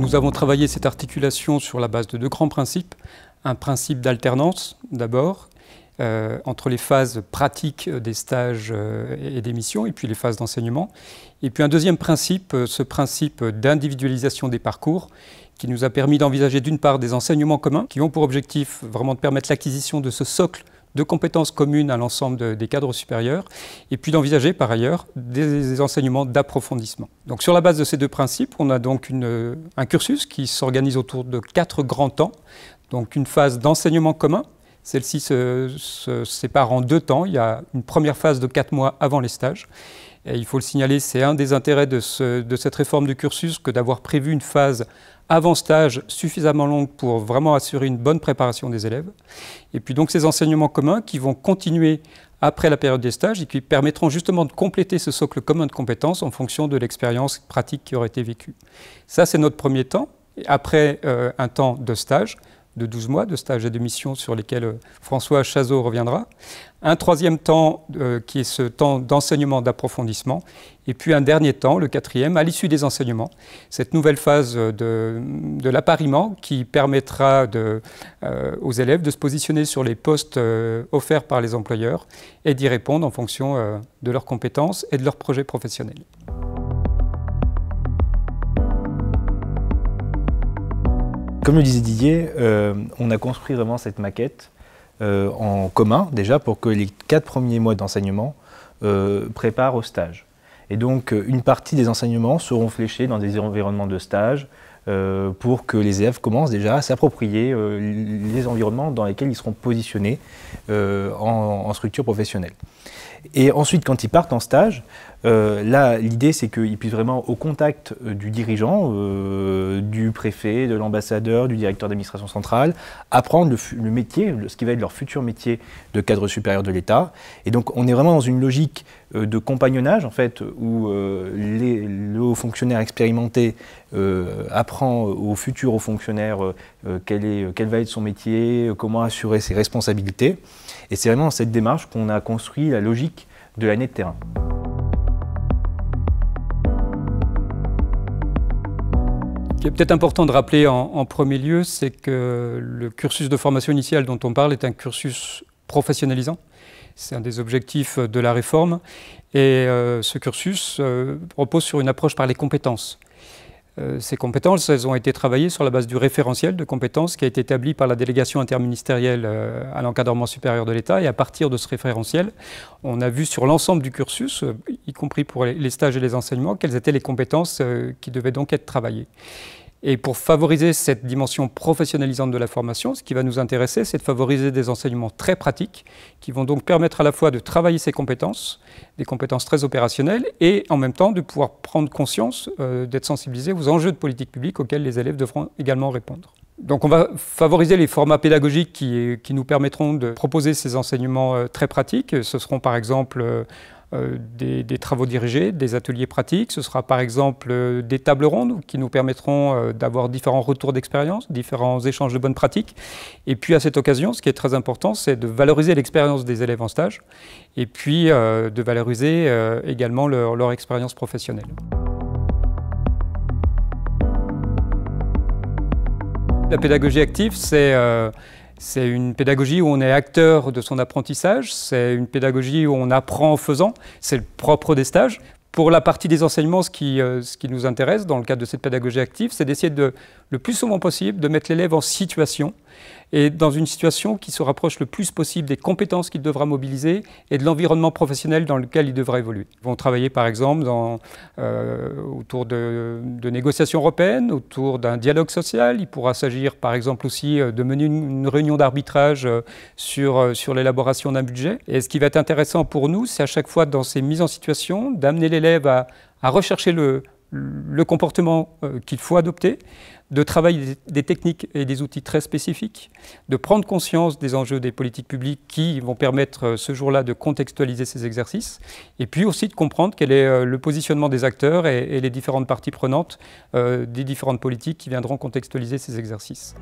nous avons travaillé cette articulation sur la base de deux grands principes. Un principe d'alternance, d'abord, euh, entre les phases pratiques des stages euh, et des missions, et puis les phases d'enseignement. Et puis un deuxième principe, euh, ce principe d'individualisation des parcours, qui nous a permis d'envisager d'une part des enseignements communs, qui ont pour objectif vraiment de permettre l'acquisition de ce socle de compétences communes à l'ensemble des cadres supérieurs, et puis d'envisager par ailleurs des, enseignements d'approfondissement. Donc sur la base de ces deux principes, on a donc un cursus qui s'organise autour de quatre grands temps, donc une phase d'enseignement commun celle-ci se, sépare en deux temps. Il y a une première phase de quatre mois avant les stages. Et il faut le signaler, c'est un des intérêts de, cette réforme du cursus que d'avoir prévu une phase avant stage suffisamment longue pour vraiment assurer une bonne préparation des élèves. Et puis donc ces enseignements communs qui vont continuer après la période des stages et qui permettront justement de compléter ce socle commun de compétences en fonction de l'expérience pratique qui aurait été vécue. Ça, c'est notre premier temps. Après euh, un temps de stage, de 12 mois de stage et de missions sur lesquels euh, François Chazot reviendra. Un troisième temps euh, qui est ce temps d'enseignement d'approfondissement. Et puis un dernier temps, le quatrième, à l'issue des enseignements. Cette nouvelle phase euh, de, de l'appariement qui permettra aux élèves de se positionner sur les postes offerts par les employeurs et d'y répondre en fonction de leurs compétences et de leurs projets professionnels. comme le disait Didier, euh, on a construit vraiment cette maquette euh, en commun déjà pour que les quatre premiers mois d'enseignement euh, préparent au stage. Et donc une partie des enseignements seront fléchés dans des environnements de stage, euh, pour que les élèves commencent déjà à s'approprier euh, les environnements dans lesquels ils seront positionnés euh, en, structure professionnelle. Et ensuite, quand ils partent en stage, là, l'idée, c'est qu'ils puissent vraiment au contact du dirigeant, du préfet, de l'ambassadeur, du directeur d'administration centrale, apprendre le, métier, ce qui va être leur futur métier de cadre supérieur de l'État. Et donc, on est vraiment dans une logique de compagnonnage, en fait, où les, le haut fonctionnaire expérimenté euh, apprend au futur aux fonctionnaires euh, euh, quel, va être son métier, comment assurer ses responsabilités. Et c'est vraiment dans cette démarche qu'on a construit la logique de l'année de terrain. Ce qui est peut-être important de rappeler en, premier lieu, c'est que le cursus de formation initiale dont on parle est un cursus professionnalisant. C'est un des objectifs de la réforme. Et ce cursus propose repose sur une approche par les compétences. Euh, ces compétences, elles ont été travaillées sur la base du référentiel de compétences qui a été établi par la délégation interministérielle euh, à l'encadrement supérieur de l'État. Et à partir de ce référentiel, on a vu sur l'ensemble du cursus, euh, y compris pour les stages et les enseignements, quelles étaient les compétences qui devaient donc être travaillées. Et pour favoriser cette dimension professionnalisante de la formation, ce qui va nous intéresser, c'est de favoriser des enseignements très pratiques qui vont donc permettre à la fois de travailler ses compétences, des compétences très opérationnelles, et en même temps de pouvoir prendre conscience, euh, d'être sensibilisé aux enjeux de politique publique auxquels les élèves devront également répondre. Donc on va favoriser les formats pédagogiques qui, nous permettront de proposer ces enseignements euh, très pratiques. Ce seront par exemple... Euh, euh, des, travaux dirigés, des ateliers pratiques. Ce sera par exemple euh, des tables rondes qui nous permettront euh, d'avoir différents retours d'expérience, différents échanges de bonnes pratiques. Et puis à cette occasion, ce qui est très important, c'est de valoriser l'expérience des élèves en stage et puis de valoriser également leur expérience professionnelle. La pédagogie active, c'est... C'est une pédagogie où on est acteur de son apprentissage, c'est une pédagogie où on apprend en faisant, c'est le propre des stages. Pour la partie des enseignements, ce qui, euh, nous intéresse dans le cadre de cette pédagogie active, c'est d'essayer de, le plus souvent possible de mettre l'élève en situation et dans une situation qui se rapproche le plus possible des compétences qu'il devra mobiliser et de l'environnement professionnel dans lequel il devra évoluer. Ils vont travailler par exemple euh, autour de, négociations européennes, autour d'un dialogue social. Il pourra s'agir par exemple aussi euh, de mener une, réunion d'arbitrage euh, sur, sur l'élaboration d'un budget. Et ce qui va être intéressant pour nous, c'est à chaque fois dans ces mises en situation d'amener l'élève à rechercher le, le comportement euh, qu'il faut adopter, de travailler des techniques et des outils très spécifiques, de prendre conscience des enjeux des politiques publiques qui vont permettre euh, ce jour-là de contextualiser ces exercices, et puis aussi de comprendre quel est euh, le positionnement des acteurs et les différentes parties prenantes des différentes politiques qui viendront contextualiser ces exercices.